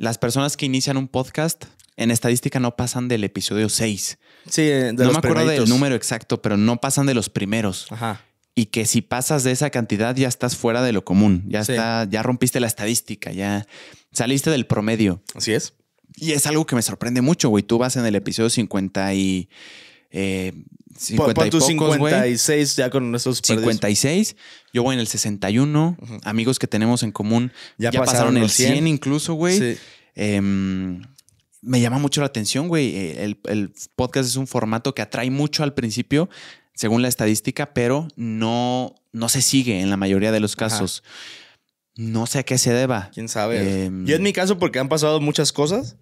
las personas que inician un podcast en estadística no pasan del episodio 6. Sí, eh, No me acuerdo del número exacto, pero no pasan de los primeros. Ajá. Y que si pasas de esa cantidad ya estás fuera de lo común, ya está, ya rompiste la estadística, ya saliste del promedio. Así es. Y es algo que me sorprende mucho, güey. Tú vas en el episodio 50 y eh, 50 56 ya con esos 56. Yo voy en el 61. Amigos que tenemos en común ya, pasaron, el 100, incluso, güey. Em, me llama mucho la atención, güey. Eh, el, podcast es un formato que atrae mucho al principio, según la estadística, pero no, no se sigue en la mayoría de los casos. No sé a qué se deba. ¿Quién sabe? Em, Yo en mi caso, porque han pasado muchas cosas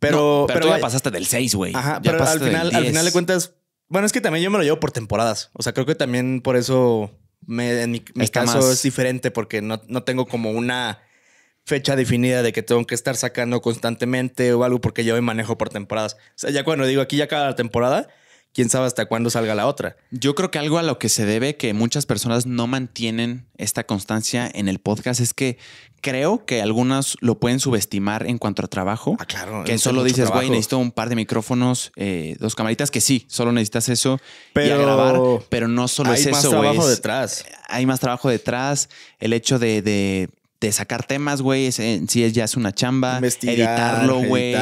pero, pero, ya pasaste del 6, güey. Ajá, pero al final, al final de cuentas, bueno, es que también yo me lo llevo por temporadas. O sea, creo que también por eso me, en mi, caso es diferente porque no, no tengo como una fecha definida de que tengo que estar sacando constantemente o algo porque yo me manejo por temporadas. O sea, ya cuando digo aquí ya cada temporada, quién sabe hasta cuándo salga la otra. Yo creo que algo a lo que se debe que muchas personas no mantienen esta constancia en el podcast es que creo que algunas lo pueden subestimar en cuanto a trabajo. Ah, claro. Que solo dices, güey, necesito un par de micrófonos, eh, dos camaritas, que sí, solo necesitas eso pero grabar, pero no solo es eso, Hay más trabajo detrás. Hay más trabajo detrás. El hecho de de sacar temas, güey, eh, si es, ya es una chamba, investigar, editarlo, güey,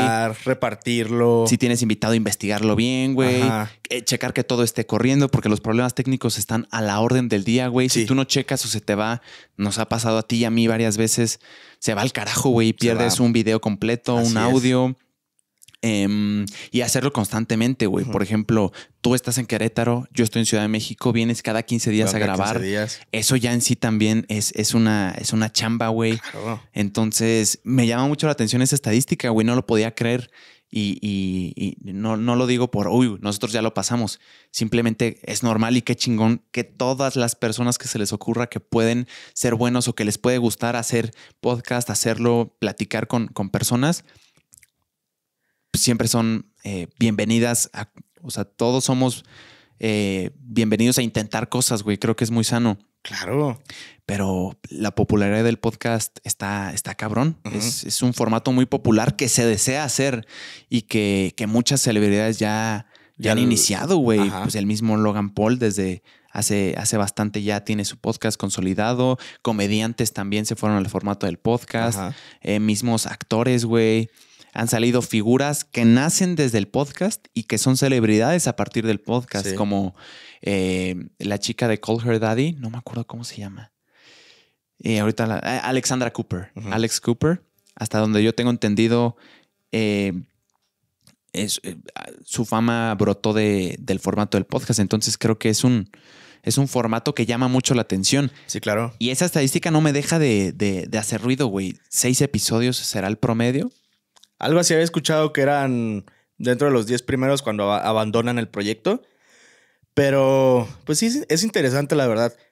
repartirlo. Si tienes invitado, investigarlo bien, güey, eh, checar que todo esté corriendo porque los problemas técnicos están a la orden del día, güey. Si tú no checas o se te va, nos ha pasado a ti y a mí varias veces, se va al carajo, güey, pierdes un video completo, un audio. Em, y hacerlo constantemente, güey. Por ejemplo, tú estás en Querétaro, yo estoy en Ciudad de México, vienes cada 15 días a grabar. días. Eso ya en sí también es, es, una, es una chamba, güey. Entonces, me llama mucho la atención esa estadística, güey. No lo podía creer. Y, no, lo digo por, uy, nosotros ya lo pasamos. Simplemente es normal y qué chingón que todas las personas que se les ocurra que pueden ser buenos o que les puede gustar hacer podcast, hacerlo, platicar con, con personas, siempre son eh, bienvenidas. A, o sea, todos somos eh, bienvenidos a intentar cosas, güey. Creo que es muy sano. Claro. Pero la popularidad del podcast está, está cabrón. es, un formato muy popular que se desea hacer y que, que muchas celebridades ya, ya, han iniciado, güey. Pues el mismo Logan Paul desde hace, hace bastante ya tiene su podcast consolidado. Comediantes también se fueron al formato del podcast. Eh, mismos actores, güey han salido figuras que nacen desde el podcast y que son celebridades a partir del podcast, como eh, la chica de Call Her Daddy, no me acuerdo cómo se llama. Y eh, ahorita eh, Alexandra Cooper, Alex Cooper, hasta donde yo tengo entendido, su fama brotó del formato del podcast, entonces creo que es un es un formato que llama mucho la atención. Sí, claro. Y esa estadística no me deja de, de hacer ruido, güey. Seis episodios será el promedio. Algo así había escuchado que eran dentro de los 10 primeros cuando abandonan el proyecto. Pero, pues sí, es interesante la verdad.